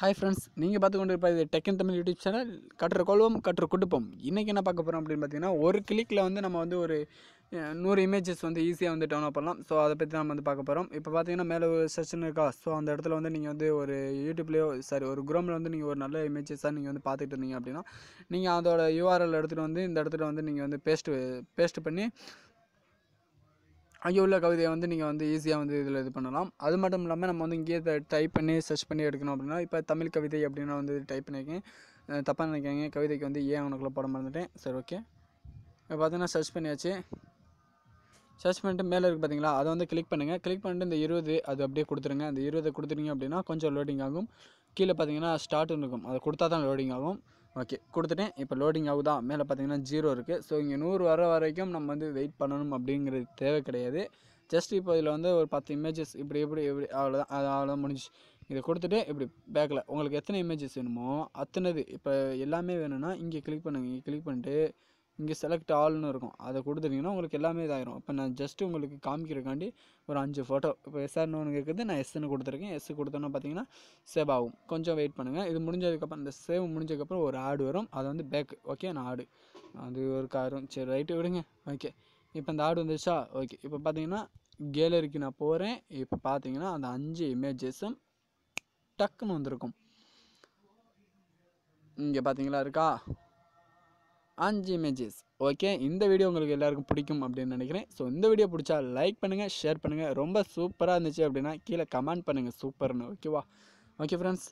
hi friends நீங்கள் பார்த்து கொண்டு இருப்பது டெக்கன் தமிழ் யூடியூப் சேனல் கட்டுற கொள்வோம் கட்டுற குடுப்போம் இன்றைக்கி என்ன பார்க்க போகிறோம் அப்படின்னு பார்த்தீங்கன்னா ஒரு கிளிக்கில் வந்து நம்ம வந்து ஒரு நூறு இமேஜஸ் வந்து ஈஸியாக வந்து டவுன்லோட் பண்ணலாம் ஸோ அதை பற்றி நம்ம வந்து பார்க்க போகிறோம் இப்போ பார்த்தீங்கன்னா மேலே ஒரு செஷன் இருக்கா ஸோ அந்த இடத்துல வந்து நீங்கள் வந்து ஒரு யூடியூப்லேயோ சாரி ஒரு குரோமில் வந்து நீங்கள் ஒரு நல்ல இமேஜஸாக நீங்கள் வந்து பார்த்துட்டு இருந்தீங்க அப்படின்னா நீங்கள் அதோட யூஆர்எல் எடுத்துகிட்டு வந்து இந்த இடத்துல வந்து நீங்கள் வந்து பேஸ்ட்டு பேஸ்ட் பண்ணி அங்கே உள்ள கவிதையை வந்து நீங்கள் வந்து ஈஸியாக வந்து இதில் இது பண்ணலாம் அது மட்டும் இல்லாமல் நம்ம வந்து இங்கேயே டைப் பண்ணி சர்ச் பண்ணி எடுக்கணும் அப்படின்னா இப்போ தமிழ் கவிதை அப்படின்னா வந்து டைப் பண்ணியிருக்கேன் தப்பாக நினைக்காங்க கவிதைக்கு வந்து ஏன் உனக்குள்ள போட மறந்துட்டேன் சரி ஓகே இப்போ பார்த்தீங்கன்னா சர்ச் பண்ணியாச்சு சர்ச் பண்ணிட்டு மேலே இருக்குது பார்த்தீங்களா அதை வந்து கிளிக் பண்ணுங்கள் கிளிக் பண்ணிட்டு இந்த இருபது அது அப்படியே கொடுத்துருங்க அந்த இருபது கொடுத்துருங்க அப்படின்னா கொஞ்சம் லோடிங் ஆகும் கீழே பார்த்தீங்கன்னா ஸ்டார்ட்னு இருக்கும் அதை கொடுத்தா தான் லோடிங் ஆகும் ஓகே கொடுத்துட்டேன் இப்போ லோடிங் ஆகுதா மேலே பார்த்தீங்கன்னா ஜீரோ இருக்குது ஸோ இங்கே நூறு வர வரைக்கும் நம்ம வந்து வெயிட் பண்ணணும் அப்படிங்கிறது தேவை கிடையாது ஜஸ்ட் இப்போ இதில் வந்து ஒரு பத்து இமேஜஸ் இப்படி இப்படி இப்படி அவ்வளோதான் அது அவ்வளோதான் முடிஞ்சு இதை கொடுத்துட்டு இப்படி பேக்கில் உங்களுக்கு எத்தனை இமேஜஸ் வேணுமோ அத்தனை இப்போ எல்லாமே வேணும்னா இங்கே கிளிக் பண்ணுங்கள் இங்கே கிளிக் பண்ணிட்டு இங்கே செலக்ட் ஆல்னு இருக்கும் அதை கொடுத்துட்டிங்கன்னா உங்களுக்கு எல்லாமே இதாகிடும் இப்போ நான் ஜஸ்ட்டு உங்களுக்கு காமிக்கிறக்காண்டி ஒரு அஞ்சு ஃபோட்டோ இப்போ எஸ்ஆர்னு ஒன்று இருக்குது நான் எஸ்ன்னு கொடுத்துருக்கேன் எஸ் கொடுத்தோன்னா பார்த்தீங்கன்னா சேவ் ஆகும் கொஞ்சம் வெயிட் பண்ணுங்கள் இது முடிஞ்சதுக்கப்புறம் இந்த சேவ் முடிஞ்சதுக்கப்புறம் ஒரு ஆடு வரும் அது வந்து பேக் ஓகே நான் ஆடு அது ஒரு காரும் சரி ரைட்டு விடுங்க ஓகே இப்போ இந்த ஆடு வந்துச்சா ஓகே இப்போ பார்த்தீங்கன்னா கேலரிக்கு நான் போகிறேன் இப்போ பார்த்தீங்கன்னா அந்த அஞ்சு இமேஜஸும் டக்குன்னு வந்திருக்கும் இங்கே பார்த்தீங்களா இருக்கா அஞ்சு இமேஜஸ் ஓகே இந்த வீடியோ உங்களுக்கு எல்லாருக்கும் பிடிக்கும் அப்படின்னு நினைக்கிறேன் ஸோ இந்த வீடியோ பிடிச்சா லைக் பண்ணுங்கள் ஷேர் பண்ணுங்கள் ரொம்ப சூப்பராக இருந்துச்சு அப்படின்னா கீழே கமெண்ட் பண்ணுங்கள் சூப்பர்னு ஓகேவா ஓகே ஃப்ரெண்ட்ஸ்